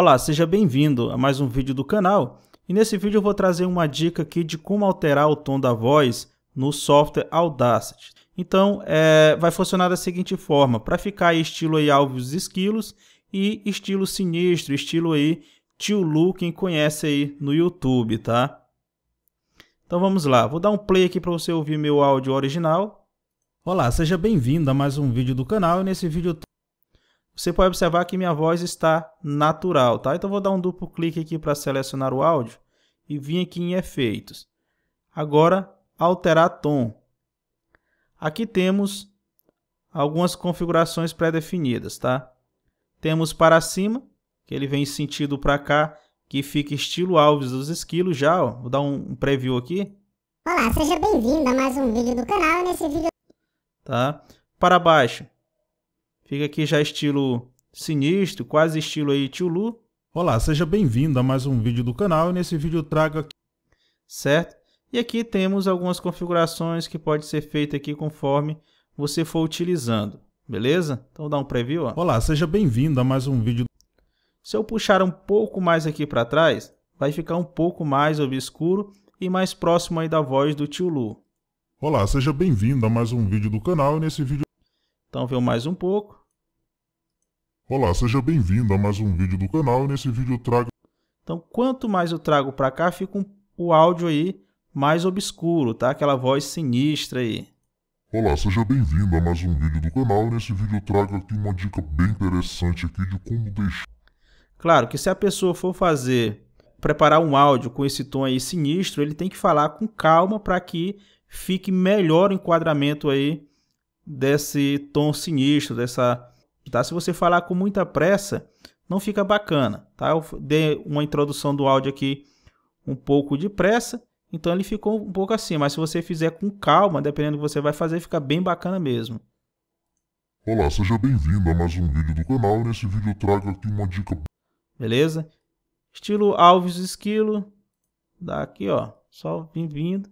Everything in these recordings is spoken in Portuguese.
Olá, seja bem-vindo a mais um vídeo do canal e nesse vídeo eu vou trazer uma dica aqui de como alterar o tom da voz no software Audacity. Então, é, vai funcionar da seguinte forma, para ficar aí estilo aí Alves Esquilos e estilo sinistro, estilo aí Tio Lu, quem conhece aí no YouTube, tá? Então vamos lá, vou dar um play aqui para você ouvir meu áudio original. Olá, seja bem-vindo a mais um vídeo do canal e nesse vídeo você pode observar que minha voz está natural, tá? Então vou dar um duplo clique aqui para selecionar o áudio e vim aqui em efeitos. Agora alterar tom. Aqui temos algumas configurações pré-definidas, tá? Temos para cima, que ele vem sentido para cá, que fica estilo Alves dos Esquilos já, ó. Vou dar um preview aqui. Olá, seja bem-vindo a mais um vídeo do canal. Nesse vídeo... Tá? Para baixo, Fica aqui já estilo sinistro, quase estilo aí Tio Lu. Olá, seja bem-vindo a mais um vídeo do canal e nesse vídeo eu trago aqui... Certo? E aqui temos algumas configurações que pode ser feita aqui conforme você for utilizando, beleza? Então dá um preview. Ó. Olá, seja bem-vindo a mais um vídeo. Se eu puxar um pouco mais aqui para trás, vai ficar um pouco mais obscuro e mais próximo aí da voz do tio Lu. Olá, seja bem-vindo a mais um vídeo do canal e nesse vídeo... Então veio mais um pouco. Olá, seja bem-vindo a mais um vídeo do canal. Nesse vídeo eu trago... Então, quanto mais eu trago para cá, fica um, o áudio aí mais obscuro, tá? Aquela voz sinistra aí. Olá, seja bem-vindo a mais um vídeo do canal. Nesse vídeo eu trago aqui uma dica bem interessante aqui de como deixar... Claro que se a pessoa for fazer, preparar um áudio com esse tom aí sinistro, ele tem que falar com calma para que fique melhor o enquadramento aí desse tom sinistro, dessa tá? Se você falar com muita pressa, não fica bacana, tá? Eu dei uma introdução do áudio aqui um pouco de pressa, então ele ficou um pouco assim, mas se você fizer com calma, dependendo do que você vai fazer, fica bem bacana mesmo. Olá, seja bem-vindo a mais um vídeo do canal. Nesse vídeo eu trago aqui uma dica. Beleza? Estilo Alves Esquilo. Daqui, ó. Só bem-vindo.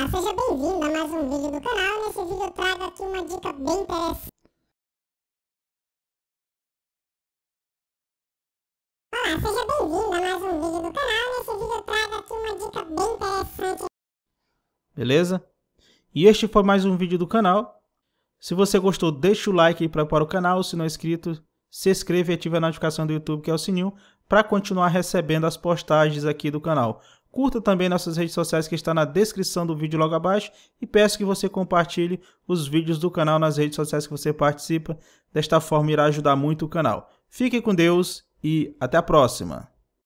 Olá, seja bem-vindo a mais um vídeo do canal. Nesse vídeo eu trago aqui uma dica bem interessante. Olá, seja bem-vindo a mais um vídeo do canal. Nesse vídeo eu trago aqui uma dica bem interessante. Beleza? E este foi mais um vídeo do canal. Se você gostou, deixa o like para, para o canal. Se não é inscrito, se inscreva e ative a notificação do YouTube, que é o sininho, para continuar recebendo as postagens aqui do canal. Curta também nossas redes sociais que está na descrição do vídeo logo abaixo e peço que você compartilhe os vídeos do canal nas redes sociais que você participa. Desta forma irá ajudar muito o canal. Fique com Deus e até a próxima!